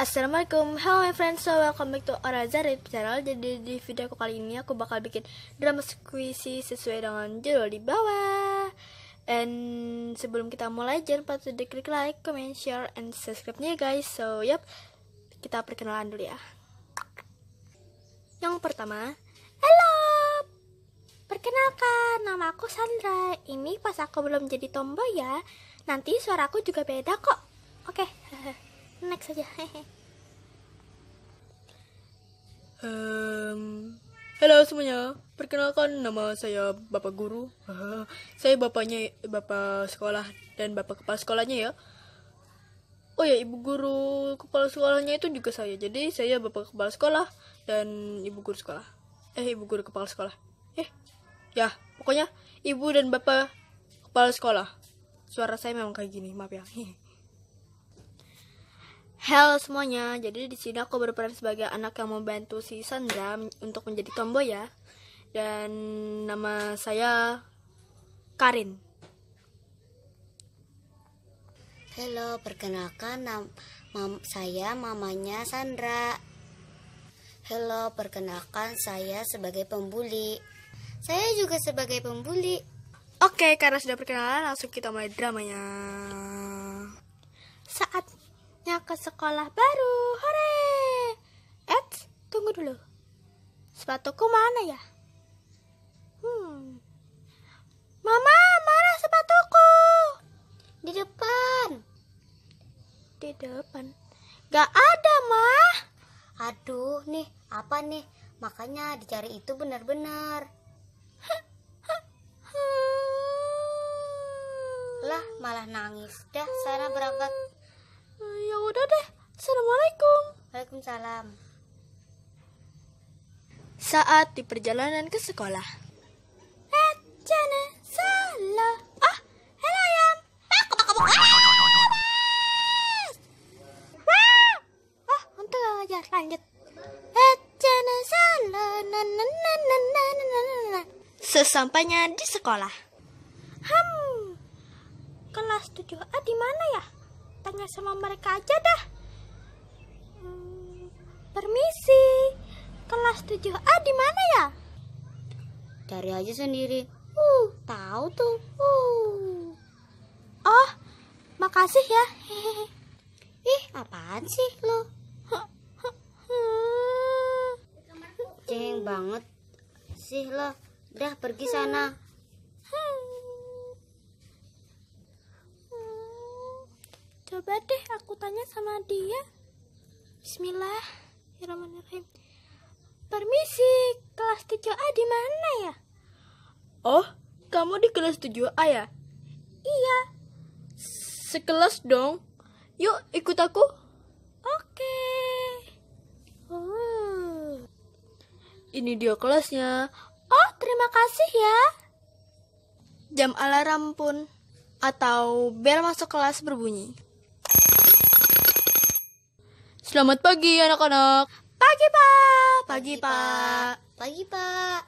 Assalamualaikum, hello my friends, so welcome back to Orazarif channel Jadi di video aku kali ini aku bakal bikin drama squishy sesuai dengan judul di bawah And sebelum kita mulai jangan lupa untuk klik like, comment, share, and subscribe nya guys So yep, kita perkenalan dulu ya Yang pertama, hello. Perkenalkan, nama aku Sandra Ini pas aku belum jadi tomboy ya Nanti suaraku juga beda kok Oke okay. next saja hehe um, Halo semuanya, perkenalkan nama saya Bapak Guru. saya bapaknya Bapak sekolah dan Bapak kepala sekolahnya ya. Oh ya, Ibu guru kepala sekolahnya itu juga saya. Jadi saya Bapak kepala sekolah dan Ibu guru sekolah. Eh, Ibu guru kepala sekolah. Eh. Ya, pokoknya Ibu dan Bapak kepala sekolah. Suara saya memang kayak gini, maaf ya. Halo semuanya, jadi di sini aku berperan sebagai anak yang membantu si Sandra untuk menjadi tomboy ya. Dan nama saya Karin. Halo, perkenalkan nama saya mamanya Sandra. Halo, perkenalkan saya sebagai pembuli. Saya juga sebagai pembuli. Oke, karena sudah perkenalan, langsung kita mulai dramanya. Saat anaknya ke sekolah baru. Hore! Eits, tunggu dulu. Sepatuku mana ya? Hmm. Mama, mana sepatuku? Di depan. Di depan. Gak ada, mah. Aduh, nih apa nih? Makanya dicari itu benar-benar. Lah, malah nangis. Dah, sana berangkat ya udah deh assalamualaikum waalaikumsalam saat di perjalanan ke sekolah eh Rajana salah ah halo ayam aku aku ah untuk ah, ah, aja lanjut Rajana salah na na na na na na na sesampainya di sekolah ham kelas 7A di mana ya tanya sama mereka aja dah hmm, permisi kelas 7A di mana ya cari aja sendiri uh tahu tuh uh oh makasih ya ih apaan sih lo ceng banget sih lo dah pergi sana hmm. Coba deh aku tanya sama dia. Bismillahirrahmanirrahim. Permisi, kelas 7A di mana ya? Oh, kamu di kelas 7A ya? Iya. Sekelas dong. Yuk, ikut aku. Oke. Uh. Ini dia kelasnya. Oh, terima kasih ya. Jam alarm pun atau bel masuk kelas berbunyi. Selamat pagi anak-anak. Pagi, Pak. Pagi, Pak. Pagi, Pak.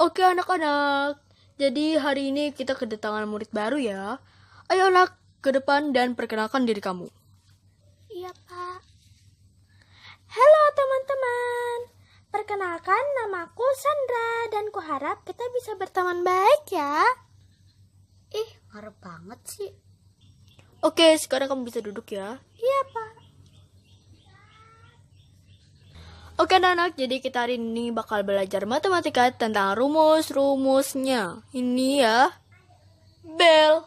Oke, anak-anak. Jadi hari ini kita kedatangan murid baru ya. Ayo anak, ke depan dan perkenalkan diri kamu. Iya, Pak. Halo teman-teman. Perkenalkan namaku Sandra dan kuharap kita bisa berteman baik ya. Ih, ngarep banget sih. Oke, sekarang kamu bisa duduk ya. Iya, Pak. Oke anak-anak, jadi kita hari ini bakal belajar matematika tentang rumus-rumusnya. Ini ya, bel.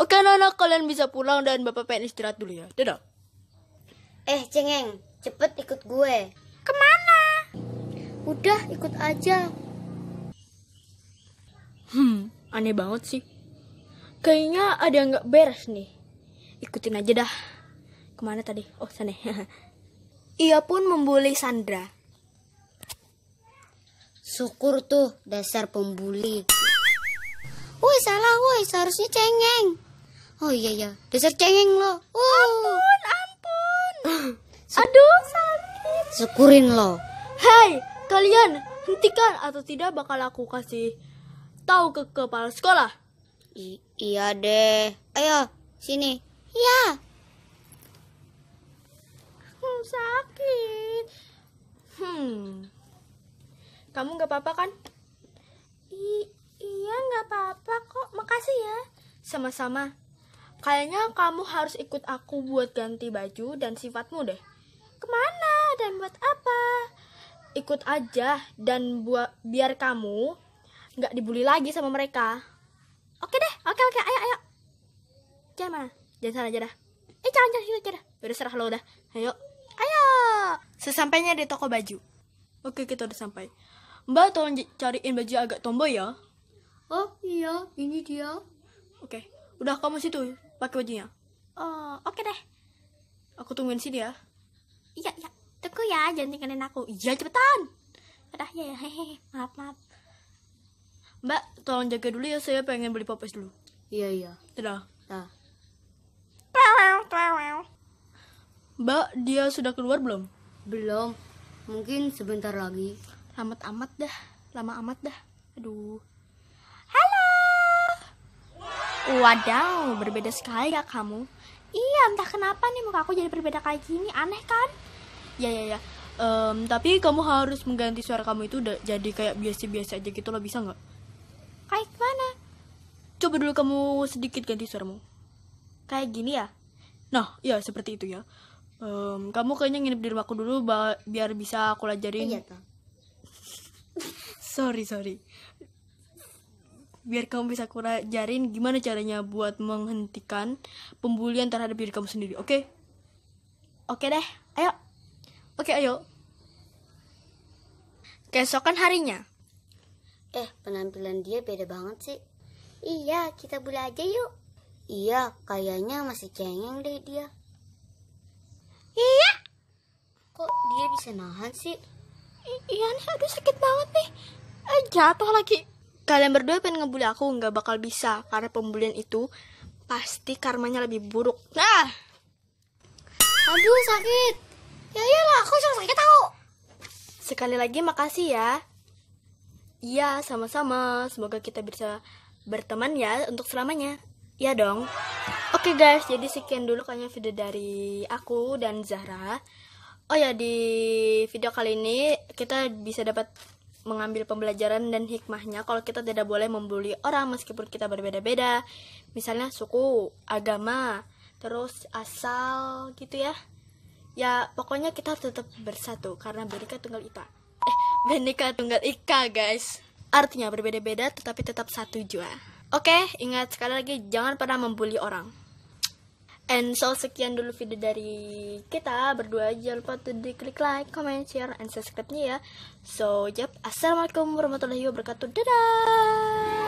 Oke anak-anak, kalian bisa pulang dan bapak pengen istirahat dulu ya. Dadah. Eh, cengeng, cepet ikut gue. Kemana? Udah, ikut aja. Hmm, aneh banget sih. Kayaknya ada yang gak beres nih. Ikutin aja dah. Kemana tadi? Oh, sana. Ia pun membuli Sandra. Syukur tuh dasar pembuli. Woi salah woi seharusnya cengeng. Oh iya iya dasar cengeng lo. Oh. Ampun ampun. Aduh sakit. Syukurin lo. Hei kalian hentikan atau tidak bakal aku kasih tahu ke kepala sekolah. I iya deh. Ayo sini. Iya sakit. Hmm. Kamu nggak apa-apa kan? I iya nggak apa-apa kok. Makasih ya. Sama-sama. Kayaknya kamu harus ikut aku buat ganti baju dan sifatmu deh. Kemana dan buat apa? Ikut aja dan buat biar kamu nggak dibully lagi sama mereka. Oke deh, oke oke, ayo ayo. Jangan mana? Jangan sana aja dah. Eh jangan jangan sini aja dah. Udah lo udah. Ayo. Ayo. Sesampainya di toko baju. Oke, kita udah sampai. Mbak tolong cariin baju agak tomboy ya. Oh iya, ini dia. Oke, udah kamu situ pakai bajunya. Oh, oke okay deh. Aku tungguin sini ya. Iya, iya. Tunggu ya, jangan tinggalin aku. Iya, cepetan. Udah, ya, ya. Hehehe. Maaf, maaf. Mbak, tolong jaga dulu ya. Saya pengen beli popes dulu. Iya, iya. Dadah. Nah. Mbak, dia sudah keluar belum? Belum. Mungkin sebentar lagi. Lama amat dah. Lama amat dah. Aduh. Halo. Wadaw, berbeda sekali ya kamu. Iya, entah kenapa nih muka aku jadi berbeda kayak gini. Aneh kan? Ya, ya, ya. Um, tapi kamu harus mengganti suara kamu itu udah jadi kayak biasa-biasa aja gitu loh. Bisa nggak? Kayak mana? Coba dulu kamu sedikit ganti suaramu. Kayak gini ya? Nah, ya seperti itu ya um, kamu kayaknya nginep di rumahku dulu biar bisa aku pelajarin iya, sorry sorry biar kamu bisa aku gimana caranya buat menghentikan pembulian terhadap diri kamu sendiri oke okay? oke okay deh ayo oke okay, ayo keesokan harinya eh penampilan dia beda banget sih iya kita bula aja yuk iya kayaknya masih cengeng deh dia Iya. Kok dia bisa nahan sih? I iya nih, aduh sakit banget nih. Eh, jatuh lagi. Kalian berdua pengen ngebully aku nggak bakal bisa karena pembulian itu pasti karmanya lebih buruk. Nah. Aduh sakit. Ya iyalah, aku sudah sakit tahu. Sekali lagi makasih ya. Iya, sama-sama. Semoga kita bisa berteman ya untuk selamanya. Iya dong. Oke okay guys, jadi sekian dulu kayaknya video dari aku dan Zahra. Oh ya di video kali ini kita bisa dapat mengambil pembelajaran dan hikmahnya kalau kita tidak boleh membuli orang meskipun kita berbeda-beda. Misalnya suku, agama, terus asal gitu ya. Ya pokoknya kita tetap bersatu karena Benika Tunggal Ika. Eh, Bhinneka Tunggal Ika guys. Artinya berbeda-beda tetapi tetap satu jua. Oke, ingat sekali lagi jangan pernah membuli orang. And so sekian dulu video dari kita berdua jangan lupa untuk di klik like, comment, share, and subscribe-nya ya. So yep, assalamualaikum warahmatullahi wabarakatuh. Dadah.